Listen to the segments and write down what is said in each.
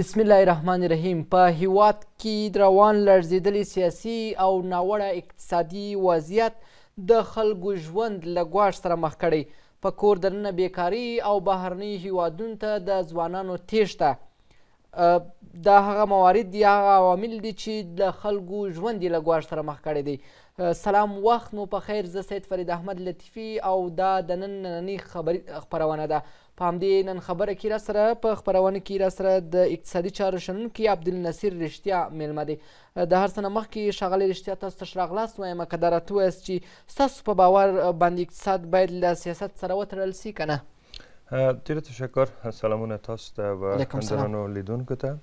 بسم الله الرحمن الرحیم په هیواد کې روان لړزیدلی سیاسي او ناوړه اقتصادي وضعیت د خلکو ژوند له ګواښ سره مخ کړی په کور دننه بیکاري او بهرني هیوادونو ته د ځوانانو تیښته دا هغه موارد دي هغه عوامل دي چې د خلکو ژوند یې له ګواښ سره مخ کړی دی سلام وخت مو په خیر زه سید فرید احمد لطیفي او دا د نن نننۍ خپرونه ده په همدې نن خبره کې راسره په خپرونه کې راسره د اقتصادي چارو شنونکي عبدالنصیر رښتیا میلمه دی د هر څه نه مخکې ښاغلی رښتیا تاسو ته ښه راغلاست وایم که دا راته ووایاست چې ستاسو په باور باندې اقتصاد باید له سیاست سره وتړل سي که نه ډیره تشکر سلامونه تاسو ته او همدرانو لیدونکو ته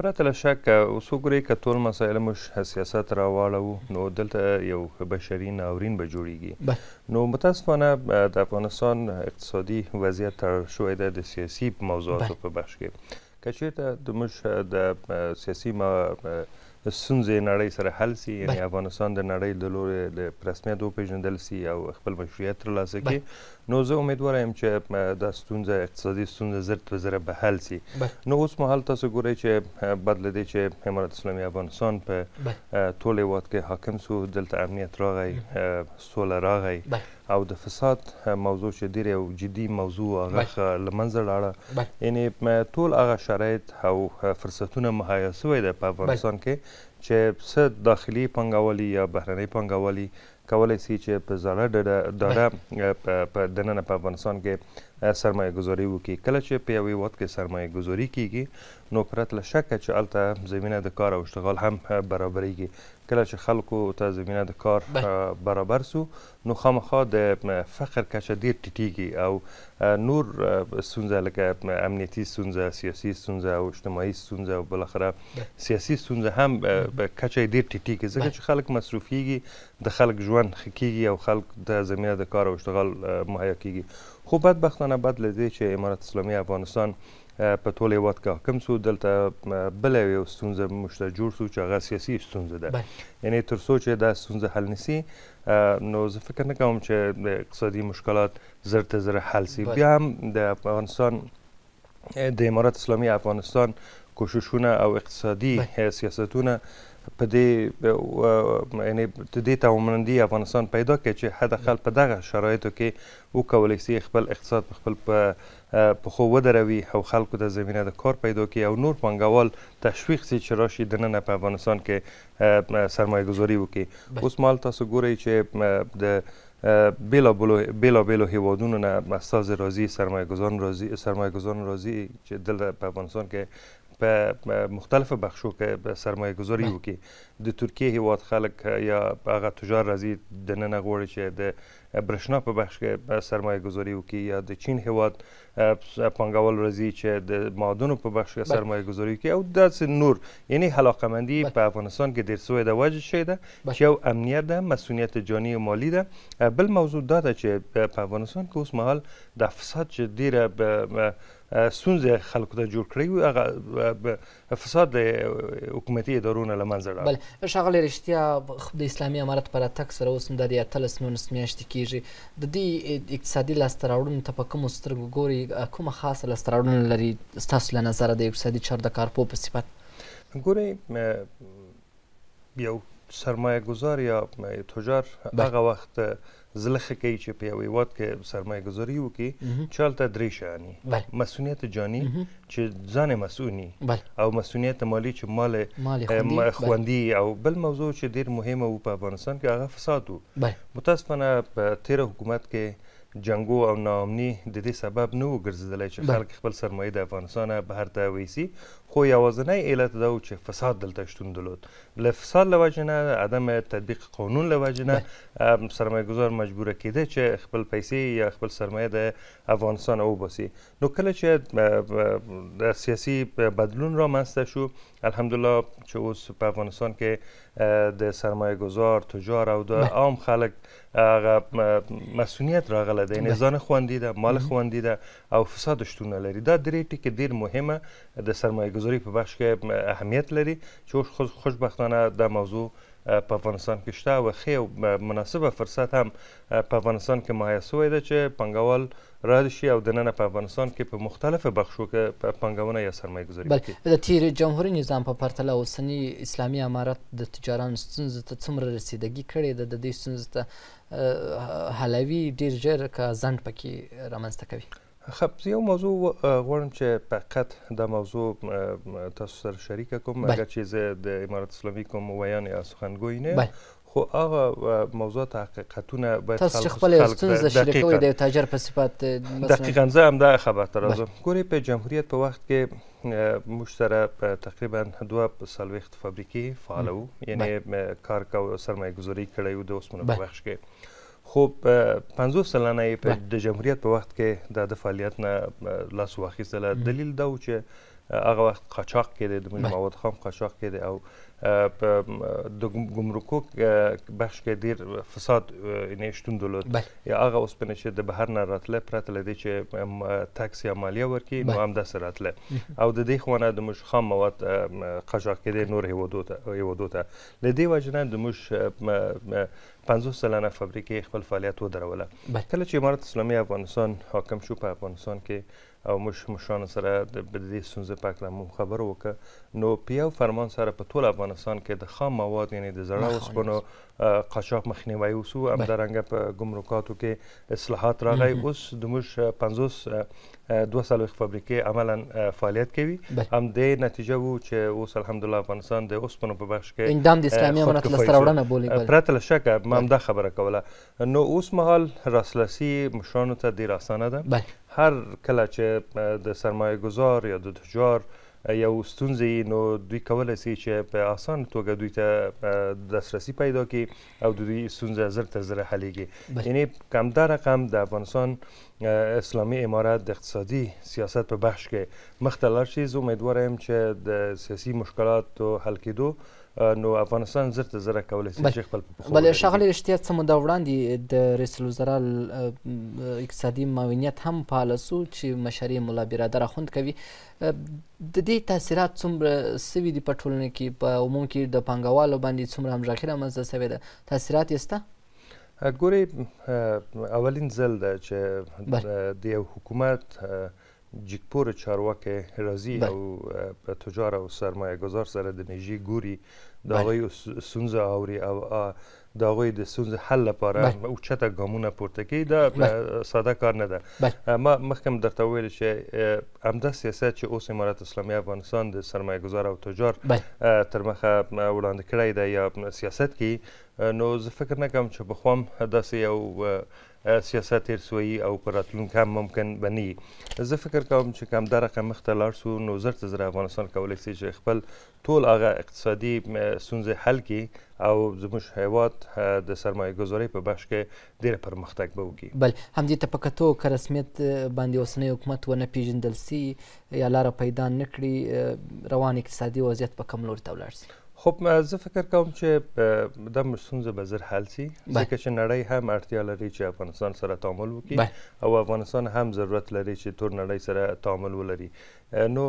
پرته له شک اوس وګورئ که ټول مسایل موږ سیاست راواړو نو دلته یو بشري ناورین به جوړیږي نو متاسفانه د افغانستان اقتصادي وضعیت تر شوی ده د سیاسي موضوعاتو په بخش کې که چېرته د موږ د سیاسي ستونزې نړۍ سره حل سي یعنې افغانستان د نړۍ د لورې د رسمیت وپېژندل سي او خپل مشروعیت ترلاسه کړي نو زه امیدوار یم چې د ستونزې اقتصادي ستونزې زر په زر به حل شي نو اوس مهال تاسو ګورئ چې بدل دي چې امارات اسلامي افغانستان په ټول وخت کې حاکم سو دلته امنیت راغی سوله راغی او د فساد موضوع چې ډیره او جدي موضوع هغه لمنځه لاړه یعنی ټول هغه شرایط او فرصتونه مهیا سوی د افغانستان کې چې څه داخلي پانګوالي یا بهرنۍ پانګوالي کولی سي چې په زړه ډډه په دننه په افغانستان کې سرمایه گذاری وکړي کله چې په یوې وخت کې سرمایه گذاری کیږي نو پرته له شکه چې هلته زمینه د کار او اشتغال هم برابرېږي کله چې خلکو ته زمینه د کار برابر سو نو خامخا د فقر کچه ډیر ټیټیږي او نور ستونزه لکه امنیتي ستونزه سیاسي ستونزه او اجتماعي ستونزه او بالاخره سیاسي ستونزه هم کچه ډیر ټیټیږي ځکه چې خلک مصروفیږي د خلک ژوند ښه کیږي او خلک د زمینه د کار او اشتغال مهیا کیږي خو بدبختانه بد لدې چې امارت اسلامي افغانستان په ټول هیواد کې حاکم سو دلته بل یو ستونزه مشته جوړ سو چې هغه سیاسي ستونزه ده یعنی تر څو چې دا ستونزه حل نسی نو زه فکر نه کوم چې اقتصادي مشکلات زر ته زر حل سي بیا هم د افغانستان د امارت اسلامي افغانستان کوششونه او اقتصادي سیاستونه په دې یعنی د دې توانمندي افغانستان پیدا کړي چې حد اقل په دغه شرایطو کې وکولی سي خپل اقتصاد په خپل پخو ودروي او خلکو ته زمینه د کار پیدا کړي او نور پانګوال تشویق سي چې راشي دننه په افغانستان کې سرمایه ګذاري وکړي اوس مال تاسو ګورئ چې د بیلابلو بیلابلو هیوادونو نه استاز راځي سرمایه‌ګزاران راځي سرمایه‌ګزاران راځي چې دلته په افغانستان کې په مختلفه بخشو کې سرمایه گذاري وکړي د ترکیه هیواد خلک یا هغه تجار راځي د نن غوړي چې د برښنا په بخش کې سرمایه گذاري وکړي یا د چین هیواد پنګول راځي چې د معدنو په بخش کې سرمایه گذاري وکړي او داسې نور یعنی علاقمندي په افغانستان کې ډیر سوی د وجه شوی ده چې یو امنیت ده مسؤلیت جانی او مالی ده بل موضوع دا ده چې په افغانستان کې اوس مهال د فساد چې ډیره سونز خلکو ته جوړ کړی وي هغه فساد د حکومتي ادارو نه لمنځه راغی بل شغله رښتیا د اسلامي امارت پر تک سره اوس د اتلس نونس میاشتې کیږي د دې اقتصادي لاسته راوړنو ته په کوم سترګو ګوري کومه خاصه لاسته راوړنه لري ستاسو له نظره د اقتصادي چارو د کارپو په صفت ګورئ یو سرمایه گذار یا تجار هغه وخت زلخه کوي چې په یو هیواد کې سرمایه ګذاري وکړي چالته درې شیان مسؤلیت جانی چې ځان مسؤونی او مسؤلیت مالی چې مال خوندي او بل موضوع چې ډیر مهمه و په افغانستان کې هغه فساد و متاسفانه په تیر حکومت کې جنګو او ناامني د دې سبب نه وګرځېدلی چې خلک خپل سرمایه د افغانستان بهر ته ویسي خو یوازنی علت دا و چې فساد دلته شتون درلود له فساد له وجې نه عدم تطبیق قانون له وجې نه سرمایهګذار مجبوره کېده چې خپل پیسې یا خپل سرمایه د افغانستان وباسي نو کله چې د سیاسي بدلون را منځته شو الحمدلله چې اوس په افغانستان کې د سرمایهګذار تجار او د عام خلک مسونیت راغله د یعنی ځان خواندي ده مال خواندي ده او فساد شتون لري دا درې ټکي ډیر مهمه د سرمایه ګذاري په بخش کې اهمیت لري چې خوشبختانه دا موضوع په افغانستان کې شته او ښه مناسبه فرصت هم په افغانستان کې مهیا سوی ده چې پنګوال راد شي او دننه په افغانستان کې په مختلفو بخشو کې پنګونه یا سرمایه گذاري بله د تیر جمهوریت نظام په پرتله اوسنی اسلامي امارت د تجارانو ستونزې ته څومره رسیدګي کړې ده د دې ستونزې ته حلوي ډیر ژر کا ځند پکې رامنځته کوي خب یو موضوع غواړم چې په قط دا موضوع تاسو سره شریک کوم اگر چیز د امارات اسلامی کوم ویان یا سخنگوی نه خو هغه موضوع حقیقتونه باید تاسو خپل ستونزې شریکوي د تاجر په صفت دقیقا زه هم دا خبر ته راځم ګوري په جمهوریت په وخت کې مشتره تقریبا دوه سلويخت فابریکې فعال وو یعنی کار کا سرمایه گذاری کړی و د اوسمنه په بخش کې خو په 50 سلنه په د جمهوریت په وخت کې د د فعالیت نه لاس واخیستله دلیل دا و چې هغه وخت قاچاق کېده د مواد خام قاچاق کېده او په د ګمرکو بخش کې ډیر فساد نه شتون درلود یا هغه اوسپنه چې د بهر نه راتله پرته لدی چې ټاکس یا مالیه ورکي نو هم د سره راتله او د دې خوانه د مش خام مواد قاچاق کېده نور هیوادو ته هیوادو ته لدی وجنه د مش 50 سلنه فابریکې خپل فعالیت ودروله کله چې امارت اسلامي افغانستان حاکم شو په افغانستان کې او مش مشان سره د بدې سنځ پاکله مو خبر وکړه نو پیو فرمان سره په ټول افغانستان کې د خام مواد یعنی د زړه وسپنو قاچاق مخنیوي وسو همدارنګه په ګمرکاتو کې اصلاحات راغی اوس د موږ 50 دوه څلوېښت فابریکې عملا فعالیت کوي همدې نتیجه وو چې اوس الحمدلله افغانستان د اوسپنو په بخش کې اندام د اسلامي امارت لاسته راوړنه بولي پرته له شکه ما همدا خبره کوله نو اوس مهال راسلاسي مشرانو ته ډېر اسانه ده هر کله چې د سرمایه ګذار یا د تجار یو ستونزې نو دوی کولای سي چې په اسانه توګه دوی ته دسترسي پیدا کړي او دوی ستونزه زر تر زر حلېږي یعنی کمدا رقم د افغانستان اسلامي امارات د اقتصادي سیاست په بخش کې مختلف شي زه امیدوارم چې د سیاسي مشکلاتو حل کېدو نو افغانستان زر ته زره کولی سي چې خپل بلې ښاغلي رښتیا څه موده وړاندې د رئیس الوزرا اقتصادي معاونیت هم فعاله سو چې مشري ملا برادر اخوند کوي د دې تاثیرات څومره سوي دي په ټولنه کې په عموم کې د پانګوالو باندې څومره همغږي رامنځته سوې ده تاثیرات یې شته ګوري اولین ځل ده چې د یو حکومت آ, جګپور چارواکې راځي او په تجار او سرمایه گذار سره د نیجی ګوري دا غوي سونزه اوري او دا غوي د سونزه حل لپاره او چته ګامونه پورته کوي دا ساده کار نه ده ما مخکم درته ویل چې امدا سیاست چې اوس امارات اسلامي افغانستان د سرمایه گذار او تجار تر مخه وړاندې کړی دی یا سیاست کې نو زه فکر نه کوم چې بخوام داسې یو سیاست هیر سوی او په راتلونکي هم ممکن بني زه فکر کوم چې کوم درقه مخته لاړ سو نو زر تر زر افغانستان کولی شي چې خپل ټول هغه اقتصادي ستونزې حل کړي او زموږ هیواد د سرمایه ګذارۍ په بخش کې ډېر پرمختګ به وکړي بل همدې ته په کتو که رسمیت باندې اوسنی حکومت ونه پیژندل سي یا لاره پیدا نه کړي روان اقتصادي وضعیت به کم لور ته ولاړ سي خب زه فکر کوم چې د مستونزه به زر حل شي ځکه چې نړۍ هم اړتیا لري چې افغانستان سره تعامل وکړي او افغانستان هم ضرورت لري چې تور نړۍ سره تعامل ولري نو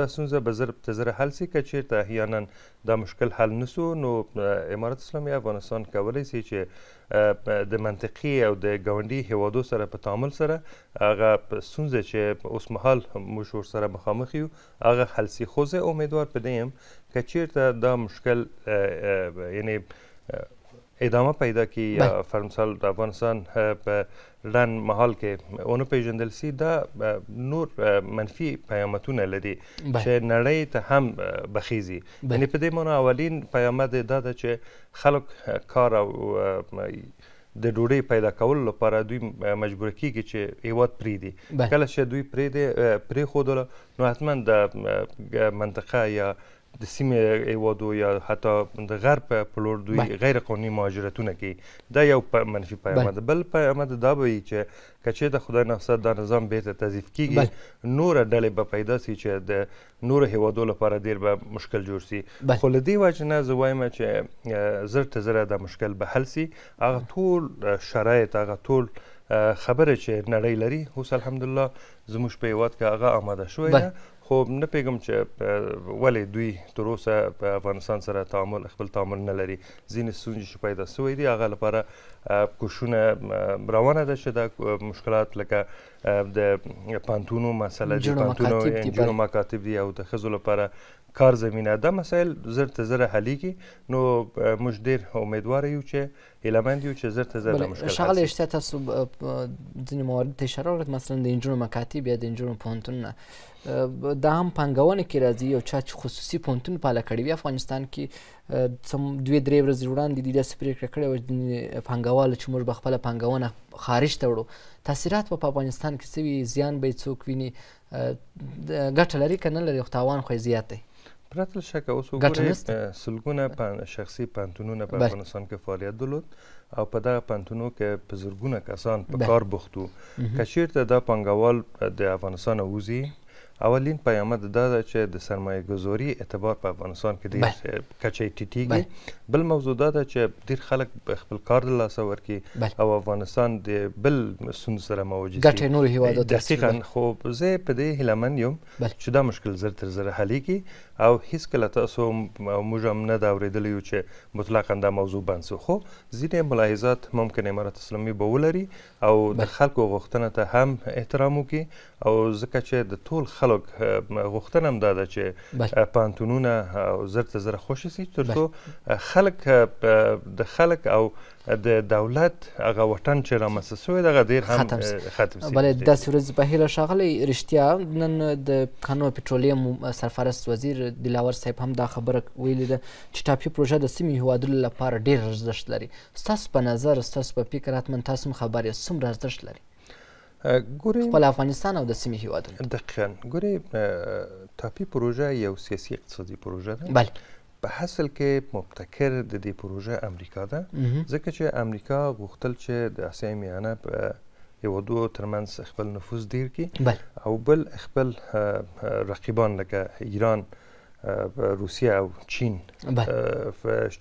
دا ستونزه به زر تزر حل شي که چیرته احیانا دا مشکل حل نسو نو امارت اسلامي افغانستان کولی شي چې د منطقي او د ګاونډي هیوادو سره په تعامل سره هغه ستونزې چې اوسمهال موږ ورسره مخامخ یو هغه حل سي خو زه امیدوار پدې یم که چیرته دا مشکل یعنی ادامه پیدا کی یا فرمسال د افغانستان په لن محال کې اونو پیژندل سي دا نور منفي پیامتونه لري چې نړۍ ته هم بخیزي یعنی په دې معنی اولین پیامد دا ده چې خلک کار او د ډوډۍ پیدا کولو لپاره دوی مجبور کیږي چې هیواد پریدي کله چې دوی پریدي پریښودل نو حتما د منطقه یا د سیمې ایوادو یا حتی د غرب په لور دوی غیر قانوني مهاجرتونه کوي دا یو منفي پیام ده بل پیام ده دا به چې کچه د خدای نخصد دا نظام به ته تضیف کیږي نور ډلې به پیدا سي چې د نور هیوادو لپاره ډیر به مشکل جوړ سي خو له دې وجه نه زه وایم چې زر ته زره دا مشکل به حل سي هغه ټول شرایط هغه ټول خبره چې نړۍ لري اوس الحمدلله زموږ په هیواد کې هغه آماده شوې ده خو نه پیګم چې ولی دوی تر اوسه په افغانستان سره تعامل خپل تعامل نه لري ځینې ستونزې چې پیدا سوې دي هغه لپاره کوشونه روانه ده چې دا مشکلات لکه د پانتونو مسله دي پانتونو انجونو مکاتب دي او د ښځو لپاره کار زمینه ده مسایل زر ته زر حلیږي نو موږ ډېر امیدوار یو چې هیلمند یو چې زر ته زر د مشکل شغله شته تاسو ځینې موارد ته اشاره وکړت مثلا د انجونو مکاتب یا د انجونو پوهنتونونه دا هم پانګونه کې راځي یو چا چې خصوصي پوهنتون پاله کړی وي افغانستان کې سم دوی درې ورځې وړاندې د داسې پریکړه کړې وه ځینې پانګوال چې موږ به خپله پانګونه خارج ته وړو تاثیرات به په افغانستان کې څه وي زیان به یې څوک ویني ګټه لري که نه لري خو تاوان خو زیات دی پرته شکه اوس وګورئ سلګونه پان شخصي پانتونونه په افغانستان کې فعالیت درلود او په دغه پانتونو کې په زرګونه کسان په کار بوخت وو که چیرته دا پانګوال د افغانستان ووځي اولین پیامد دا ده چې د سرمایه ګذوري اعتبار په افغانستان کې ډېر کچې ټیټیږي بل موضوع دا ده چې ډېر خلک خپل کار له لاسه ورکړي او افغانستان د بل ستونزو سره مواجه کیږي ګټې نور هیوادو دقیقا خو زه په دې هیله مند یم چې دا مشکل زر تر زره حلیږي او هیڅکله تاسو موږ هم نه دا اورېدلی یو چې مطلقا دا موضوع بند سو خو ځینې ملاحظات ممکن امارت اسلامي به ولري او د خلکو غوښتنه ته هم احترام وکړي او ځکه چې د ټول خلک غوښتنه هم دا ده چې پانتونونه زر ته زر خوشی سي تر څو خلک د خلک او د دولت هغه وطن چې رامنځته شوی دغه ډېر هم ختم شي بله داسې ورځې په هیله ښاغلی رښتیا نن د کانو پټرولیم سرپرست وزیر دلاور صاحب هم دا خبره ویلې ده چې ټاپي پروژه د سیمې هیوادونو لپاره ډېر ارزښت لري ستاسو په نظر ستاسو په فکر حتما تاسو هم خبر یاست څومره ارزښت لري ګورئ خپل افغانستان او د سیمې هیوادونو دقیقا ګورئ ټاپي پروژه یو سیاسي اقتصادي پروژه ده بله په حاصل کې مبتکر د دې پروژه امریکا ده ځکه چې امریکا غوښتل چې د اسیا میانه په یو دوه ترمنځ خپل نفوذ ډیر کړي او بل خپل رقیبان لکه ایران روسیا او چین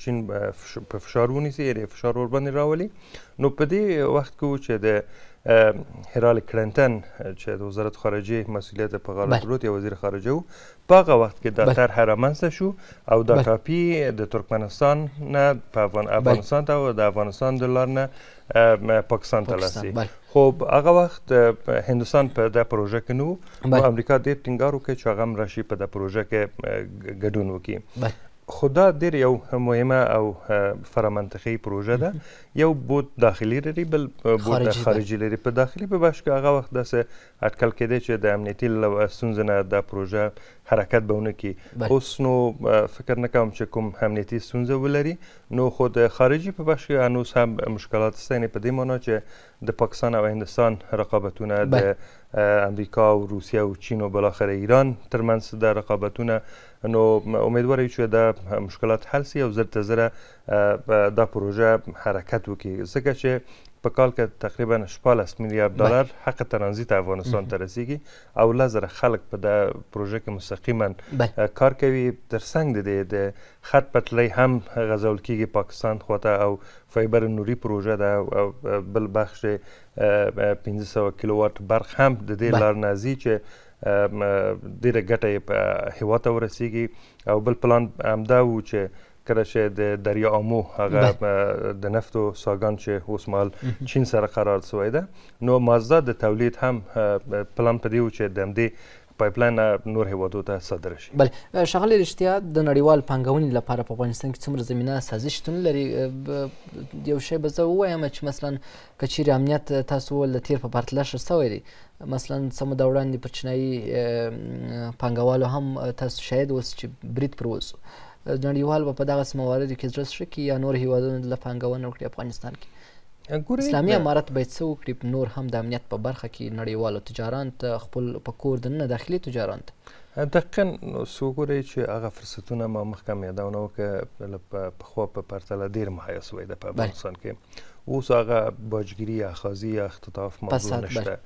چین په فشارونی سي فشار ور باندې راولي نو په دې وخت کې چې د هرال کلینټن چې د وزارت خارجه مسولیت په غاړه یو وزیر خارجه وو په هغه وخت کې دا طرحه رامنځته شو او دا ټاپي د ترکمنستان نه په افغان افغانستان ته او د افغانستان دلار نه پاکستان ته لاسي خو هغه وخت هندستان په دا پروژه کې نو امریکا ډېر ټینګار وکړ چې هغه هم راشي په دا پروژه کې ګډون وکړي خو دا ډېر یو مهمه او فرامنطقي پروژه ده یو بوت داخلي لري بل بوت خارجي لري په داخلي په بخش کې هغه وخت داسې اټکل کېدی چې د امنیتي ستونزې نه دا پروژه حرکت به ونه کړي اوس نو فکر نه کوم چې کوم امنیتي ستونزه ولري نو خو د خارجي په بخش کې هنوز هم مشکلات شته یعنې په دې معنا چې د پاکستان او هندستان رقابتونه د امریکا و روسیه و چین و بالاخره ایران ترمنس در رقابتونه نو امیدوارم چې دا مشکلات حل سي او زر ته زر دا پروژه حرکت وکړي ځکه چې په کال کې تقریبا 14 میلیارډ ډالر حق ترانزیت افغانستان ته رسیږي او لزر خلک په د پروژه کې مستقیما کار کوي ترڅنګ د د خط پټلۍ هم غزول کیږي پاکستان خواته او فایبر نوري پروژه ده او بل بخش 1500 کیلووات برق هم د دې لار نزي چې ډیره ګټه په هیواد ورسیږي او بل پلان همدا و چې کله چې د دریا امو هغه د نفتو ساګان چې اوس مال چین سره قرار شوی ده نو مازده د تولید هم پلان پدې و چې د دې پایپلاین نور هیوادو ته صادر شي بله شغله رښتیا د نړیوال پانګونې لپاره په افغانستان کې څومره زمینه سازش شتون لري یو شی به زه ووایم چې مثلا که چیرې امنیت تاسو وویل د تیر په پرتله ښه سوی دی مثلا سمه د وړاندې پر چینایي پانګوالو هم تاسو شاید اوس چې برید پر وسو نړیوال په دغه مواردو کې زړه شي کې یا نور هیوادونو له پانګونه وکړي افغانستان کې ګوري اسلامي امارت باید څه وکړي نور هم د امنیت په برخه کې نړیوالو تجاران ته خپل په کور دننه داخلي تجاران ته دقیقا سو ګوري چې هغه فرصتونه ما مخکې میادونه وکړه په خو په پرتله ډیر مهیا سوې ده په افغانستان کې اوس هغه باجګيري اخازي اختطاف موضوع نشته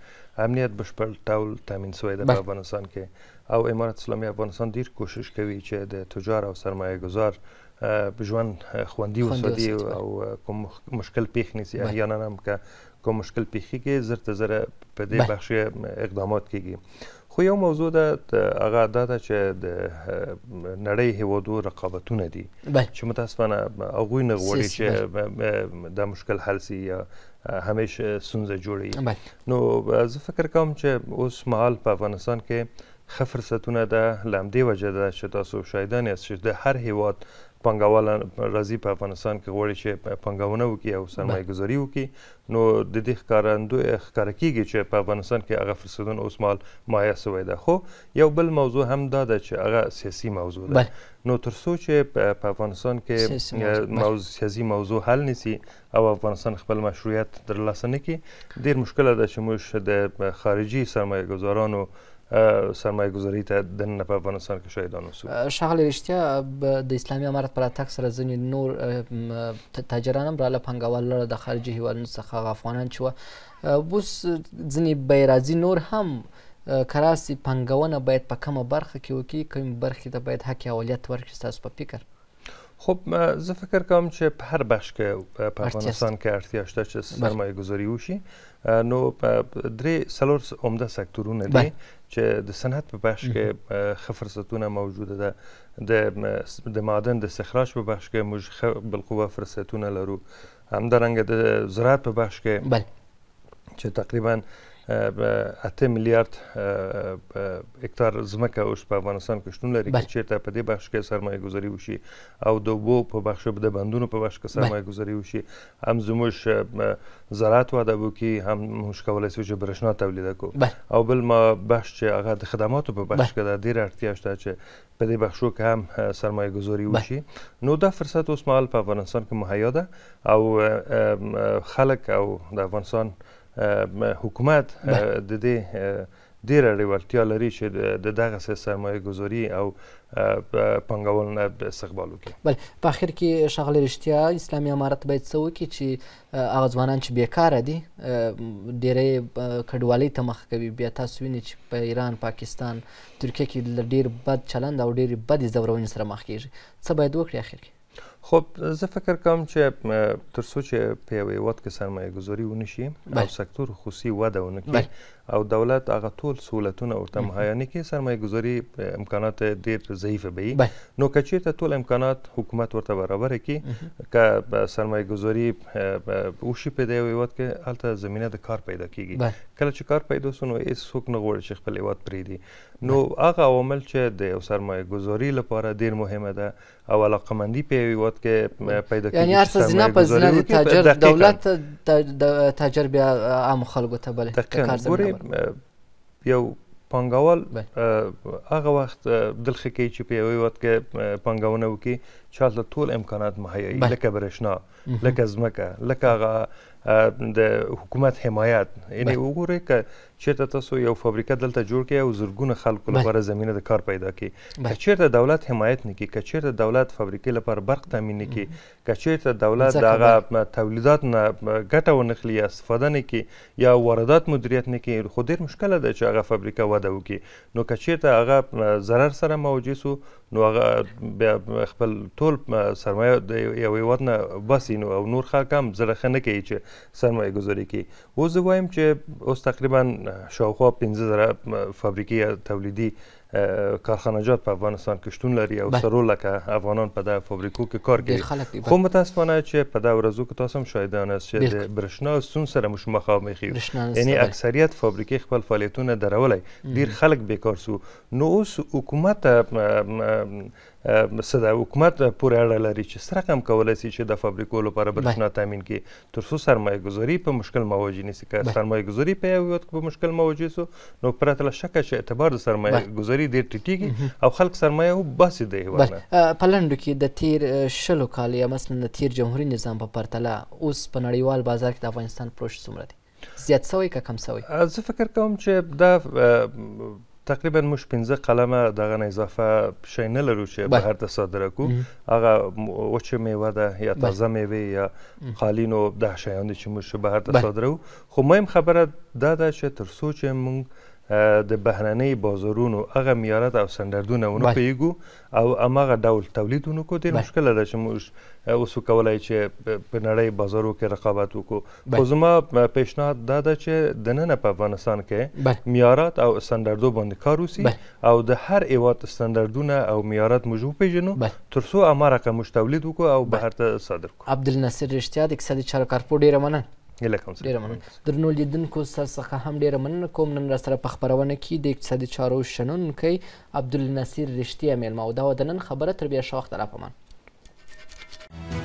امنیت بشپړ ډول تامین سوې ده په افغانستان کې او امارت اسلامي افغانستان ډیر کوشش کوي چې د تجار او سرمایه ګزار ژوند خوندي وساتي او کوم مشکل پیښ نسی احیانا هم که کوم مشکل پیښیږي زر ته زر په دې بخش اقدامات کیږي خو یو موضوع ده هغه دا ده چې د نړۍ هیوادو رقابتونه دي چې متاسفانه هغوی نه غواړي چې دا مشکل حل سي یا همیشه ستونزه جوړوي نو زه فکر کوم چې اوس مهال په افغانستان کې ښه فرصتونه ده له همدې وجه ده چې تاسو شاهدان یاست چې د هر هیواد پانګوال راځي په افغانستان کې غواړي چې پانګونه وکړي او سرمایه ګذاري وکړي نو د دې ښکارندو ښکاره کیږي چې په افغانستان کې هغه فرصتونه اوس مال مایا سوی ده خو یو بل موضوع هم دا ده چې هغه سیاسي موضوع ده نو تر څو چې په افغانستان کې موضوع سیاسي موضوع حل نسی او افغانستان خپل مشروعیت درلاسه نه کړي ډیر مشکل ده چې موږ د خارجي سرمایه ګذارانو سرمایه گذاری ته دننه په افغانستان کې شاهدان اوسو ښاغلی رښتیا د اسلامي امارت پر راتګ سره ځینې نور تاجران هم راله پانګوال لره د خارجي هیوادونو څخه هغه افغانان چې وه اوس ځینې بیرازي نور هم کراسي پانګونه باید په کمه برخه کې وکړي کومې برخې ته باید حق اولیت ورکړي ستاسو په فکر خب زه فکر کوم چې په هر بخش کې په افغانستان کې اړتیا شته چې بله. سرمایه گذاری وشي نو درې سلور عمده سکتورونه دي بله. چې د صنعت په بخش کې فرصتونه موجوده ده د د معدن د استخراج په بخش کې موږ بالقوه فرصتونه لرو همدارنګه د زراعت په بخش کې چې تقریبا اته میلیارد هکتار ځمکه اوس په افغانستان کې شتون لري چې چیرته په دې بخش کې سرمایه ګذاري وشي او د اوبو په بخش د بندونو په بخش کې سرمایه ګذاري وشي هم زموږ زراعت وده وکړي هم موږ کولی سو چې برښنا تولید کړو او بل ما بخش چې هغه د خدماتو په بخش کې د ډېر اړتیا شته چې په دې بخشو کې هم سرمایه ګذاري وشي نو دا فرصت اوس مهال په افغانستان کې مهیا ده او خلک او د افغانستان حکومت د دې ډیره ریوالتیا لري چې د دغه سرمایه گذاری او پنګول نه استقبال وکړي بل په اخر کې شغله رښتیا اسلامي امارت باید څه وکړي چې هغه ځوانان چې بیکاره دي ډیرې کډوالۍ ته مخ کوي بیا تاسو وینئ چې په ایران پاکستان ترکیه کې ډیر بد چلند او ډیرې بدې ځورونې سره مخ کیږي څه باید وکړي اخر کې خب زه فکر کوم چې ترڅو چې په یو هیواد کې سرمایه ګذاري ونشي او سکتور خصوصي وده ونکړي او دولت هغه ټول سهولتونه ورته مهیا نه کړي سرمایه ګذاري امکانات ډېر ضعیفه به نو که چېرته ټول امکانات حکومت ورته برابر کړي که سرمایه ګذاري وشي په دې هیواد کې هلته زمینه د کار پیدا کیږي کله چې کار پیدا سونو هیڅ څوک نه غواړي چې خپل هیواد پرېږدي نو هغه عوامل چې د سرمایه ګذاري لپاره ډېر مهمه ده او علاقه مندی په هیواد کې پیدا کیږي یعنی هر څه زینه په زینه د تاجر دولت د تاجر بیا عام خلکو ته بلې دقیقاً ګورې یو پانګوال هغه وخت دلخه کوي چې په هیواد کې پانګونه وکړي چاته ټول امکانات مهیاي لکه برښنا لکه زمکه لکه هغه د حکومت حمایت یعنی وګورئ ک چیرته تاسو یو فابریکه دلته جوړ کړئ او زرګونه خلکو لپاره زمينه د کار پیدا کړي که چیرته دولت حمایت نکړي که چیرته دولت فابریکې لپاره برق تامین نکړي که چیرته دولت دغه تولیدات نه ګټه ونخلي یا استفاده نکړي یا واردات مدیریت نکړي خو ډیر مشکل ده چې هغه فابریکه وده وکړي نو که چیرته هغه ضرر سره مواجه سو نو هغه خپل ټول ټول سرمایه د یو هیواد نه بسي نو او نور خلک هم زړه ښه نه کوي چې سرمایه ګذاري کوي اوس زه وایم چې اوس تقریبا شاوخوا پنځه زره فابریکې تولیدي کارخانجات په افغانستان کې شتون لري او سرو لکه افغانان په د فابریکو کې کار کوي خو متاسفانه چې په د ورځو کې تاسو هم شاهدان یاست چې د برښنا سون سره مش مخامخ یو یعنی اکثریت فابریکې خپل فعالیتونه درولای ډیر خلک بیکار سو نو اوس حکومت صدا حکومت پورې اړه لري چې سره کم کولای شي چې د فابریکو لپاره برښنا تامین کړي تر څو سرمایه ګذاري په مشکل مواجه نشي که سرمایه ګذاري په یو وخت په مشکل مواجه سو نو پرته له شکه چې اعتبار د سرمایه ګذاري سرمایهداري ډېر ټیټېږي او خلک سرمایه وباسي د هېواد په لنډو کې د تیر شلو کالو یا مثلا د تیر جمهوري نظام په پرتله اوس په نړیوال بازار کې د افغانستان پروش څومره دی زیات سوی که کم سوی زه فکر کوم چې دا تقریبا موږ 15 قلمه دغه نه اضافه شی نه لرو چې بهر ته صادره کو هغه وچه میوه ده یا تازه میوه یا خالینو ده شیان چې موږ بهر ته صادرو خو مهم خبره دا ده چې تر څو چې موږ د بهرنی بازارونو هغه معیارات او سندردونه ونه پیګو او هغه ډول تولید ونکو ډیر مشکل ده چې موږ اوس کولای چې په نړۍ بازارو کې رقابت وکړو خو زما پیشنهاد دا ده چې د نن په افغانستان کې معیارات او سندردو باندې کار وسی او د هر ایوات سندردونه او معیارات موږ وپیژنو ترڅو هغه رقم تولید وکړو او بهر ته صادر کړو عبدالناصر رښتیا د اقتصادي چارو کارپوه ډیره مننه هله کوم ډیره مننه درنو لیدونکو ستاسو څخه هم ډیره مننه کوم نن را سره په خبرونه کې د اقتصادي چارو شنونکی عبدالنصیر رښتیا میلمه او دا د نن خبره تر بیا شاخ طرفه من